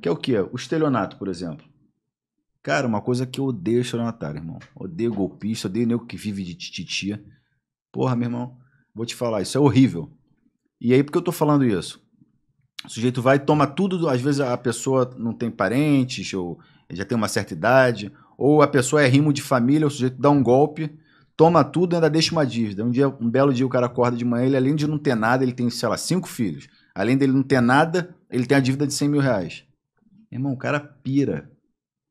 Que é o quê? O estelionato, por exemplo. Cara, uma coisa que eu odeio estelionatário, irmão. Odeio golpista, odeio nego que vive de titia. Porra, meu irmão, vou te falar, isso é horrível. E aí, por que eu tô falando isso? O sujeito vai, toma tudo, às vezes a pessoa não tem parentes, ou já tem uma certa idade, ou a pessoa é rimo de família, o sujeito dá um golpe, toma tudo e ainda deixa uma dívida. Um dia, um belo dia, o cara acorda de manhã, ele além de não ter nada, ele tem, sei lá, cinco filhos. Além dele não ter nada, ele tem a dívida de 100 mil reais. Meu irmão, o cara pira.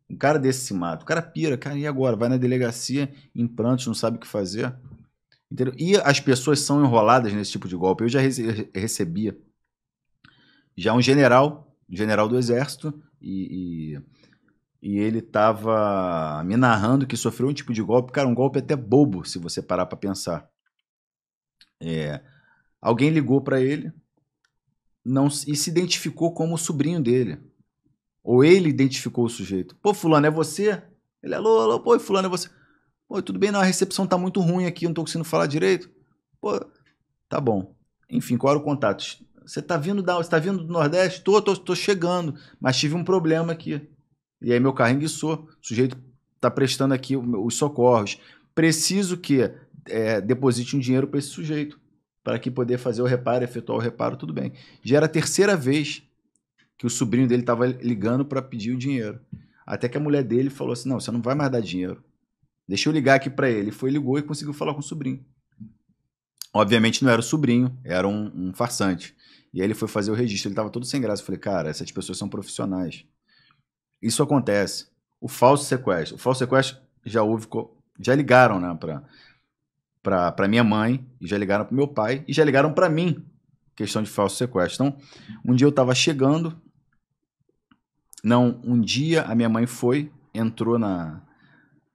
Um cara desse se mata. O cara pira, cara, e agora? Vai na delegacia, em prantos, não sabe o que fazer. Entendeu? E as pessoas são enroladas nesse tipo de golpe. Eu já recebia. Já um general, general do exército, e, e, e ele estava me narrando que sofreu um tipo de golpe. Cara, um golpe até bobo, se você parar para pensar. É, alguém ligou para ele não, e se identificou como o sobrinho dele. Ou ele identificou o sujeito. Pô, fulano, é você? Ele, alô, alô, pô, fulano, é você? Pô, tudo bem, não, a recepção tá muito ruim aqui, eu não tô conseguindo falar direito. Pô, tá bom. Enfim, qual era o contato? Você tá vindo da, você tá vindo do Nordeste? Tô, tô, tô chegando, mas tive um problema aqui. E aí meu carro enguiçou, o sujeito tá prestando aqui os socorros. Preciso que é, deposite um dinheiro para esse sujeito, para que poder fazer o reparo, efetuar o reparo, tudo bem. Já era a terceira vez que o sobrinho dele estava ligando para pedir o dinheiro. Até que a mulher dele falou assim: "Não, você não vai mais dar dinheiro. Deixa eu ligar aqui para ele". Foi ligou e conseguiu falar com o sobrinho. Obviamente não era o sobrinho, era um, um farsante. E aí ele foi fazer o registro, ele estava todo sem graça. Eu falei: "Cara, essas pessoas são profissionais. Isso acontece. O falso sequestro, o falso sequestro já houve, já ligaram, né, para para minha mãe, e já ligaram para meu pai, e já ligaram para mim, questão de falso sequestro. Então, um dia eu estava chegando não, um dia a minha mãe foi, entrou na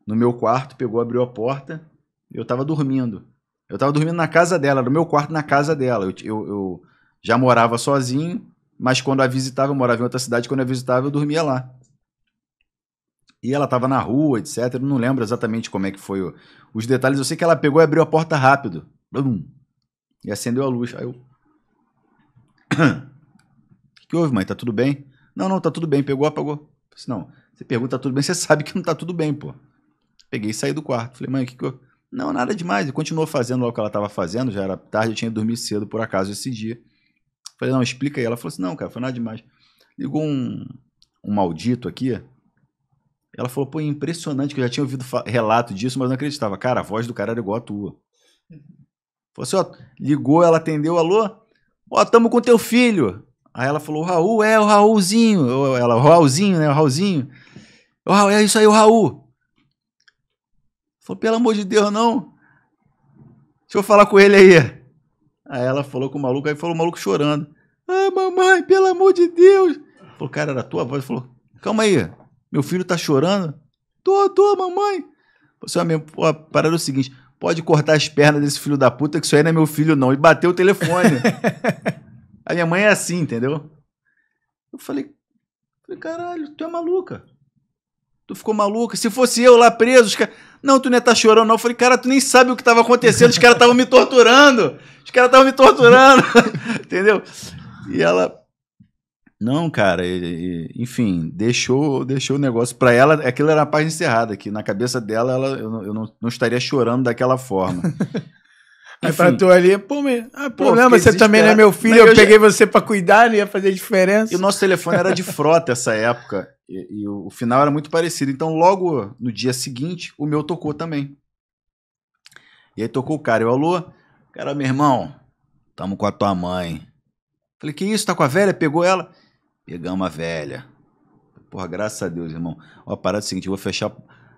no meu quarto, pegou, abriu a porta, eu tava dormindo. Eu tava dormindo na casa dela, no meu quarto na casa dela. Eu, eu, eu já morava sozinho, mas quando a visitava, eu morava em outra cidade, quando a visitava eu dormia lá. E ela tava na rua, etc. Eu não lembro exatamente como é que foi o, os detalhes. Eu sei que ela pegou e abriu a porta rápido. Blum, e acendeu a luz. Aí eu. O que houve, mãe? Tá tudo bem? Não, não, tá tudo bem. Pegou, apagou. Disse, não, você pergunta tá tudo bem, você sabe que não tá tudo bem, pô. Peguei e saí do quarto. Falei, mãe, o que que eu... Não, nada demais. E continuou fazendo lá o que ela tava fazendo, já era tarde, eu tinha dormido cedo, por acaso, esse dia. Falei, não, explica aí. Ela falou assim, não, cara, foi nada demais. Ligou um, um maldito aqui. Ela falou, pô, é impressionante, que eu já tinha ouvido relato disso, mas não acreditava. Cara, a voz do cara era é igual a tua. Falou assim, ó, ligou, ela atendeu, alô? Ó, tamo com teu filho. Aí ela falou, o Raul, é o Raulzinho. Eu, ela, o Raulzinho, né? O Raulzinho. O Raul, é isso aí, o Raul. Falou, pelo amor de Deus, não. Deixa eu falar com ele aí. Aí ela falou com o maluco, aí falou o maluco chorando. Ah, mamãe, pelo amor de Deus. Falou, cara, era tua voz. Falou, calma aí, meu filho tá chorando. Tô, tô, mamãe. Você é amigo, pô, parada é o seguinte, pode cortar as pernas desse filho da puta, que isso aí não é meu filho não. E bateu o telefone. A minha mãe é assim, entendeu? Eu falei, falei caralho, tu é maluca. Tu ficou maluca. Se fosse eu lá preso, os caras. Não, tu não ia é estar tá chorando, não. Eu falei, cara, tu nem sabe o que estava acontecendo. Os caras estavam me torturando. Os caras estavam me torturando. entendeu? E ela. Não, cara, e, e, enfim, deixou, deixou o negócio. Para ela, aquilo era a página encerrada, que na cabeça dela ela, eu, eu não, não estaria chorando daquela forma. Aí pra tu ali, pô, me, ah, problema, pô, você também não é meu filho, não, eu, eu já... peguei você para cuidar, não ia fazer diferença. E o nosso telefone era de frota essa época, e, e o final era muito parecido. Então, logo no dia seguinte, o meu tocou também. E aí tocou o cara, eu, alô, cara, meu irmão, tamo com a tua mãe. Falei, que isso, tá com a velha? Pegou ela? Pegamos a velha. Porra, graças a Deus, irmão. Ó, a parada é o seguinte, eu vou fechar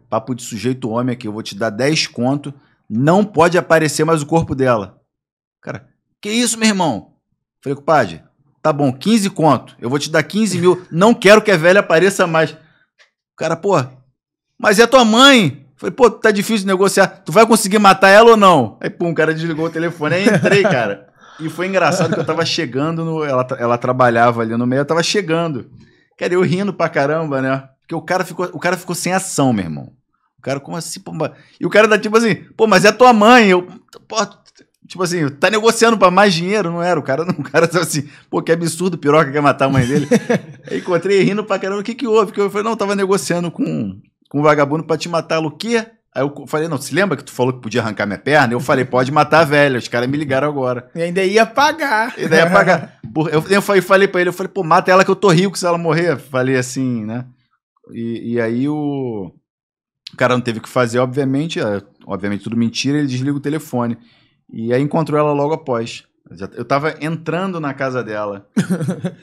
papo de sujeito homem aqui, eu vou te dar 10 conto não pode aparecer mais o corpo dela. Cara, que isso, meu irmão? Falei, compadre, tá bom, 15 conto, eu vou te dar 15 mil, não quero que a velha apareça mais. O cara, pô, mas é tua mãe. Falei, pô, tá difícil negociar, tu vai conseguir matar ela ou não? Aí, pum, o cara desligou o telefone, aí entrei, cara. E foi engraçado que eu tava chegando, no, ela, ela trabalhava ali no meio, eu tava chegando. Cara, eu rindo pra caramba, né? Porque o cara ficou, o cara ficou sem ação, meu irmão cara, como assim? Pô, e o cara tá tipo assim, pô, mas é tua mãe, eu. Pô, tipo assim, tá negociando pra mais dinheiro, não era? O cara, não o cara tava assim, pô, que absurdo, piroca quer matar a mãe dele. Aí encontrei rindo pra caramba, o que que houve? Que eu falei, não, tava negociando com, com um vagabundo pra te matar, o quê? Aí eu falei, não, se lembra que tu falou que podia arrancar minha perna? Eu falei, pode matar a velha, os caras me ligaram agora. E ainda ia pagar. E ainda ia pagar. Eu, eu falei, falei pra ele, eu falei, pô, mata ela que eu tô rico se ela morrer. Falei assim, né? E, e aí o... O cara não teve o que fazer, obviamente, é, obviamente tudo mentira, ele desliga o telefone. E aí encontrou ela logo após. Eu tava entrando na casa dela.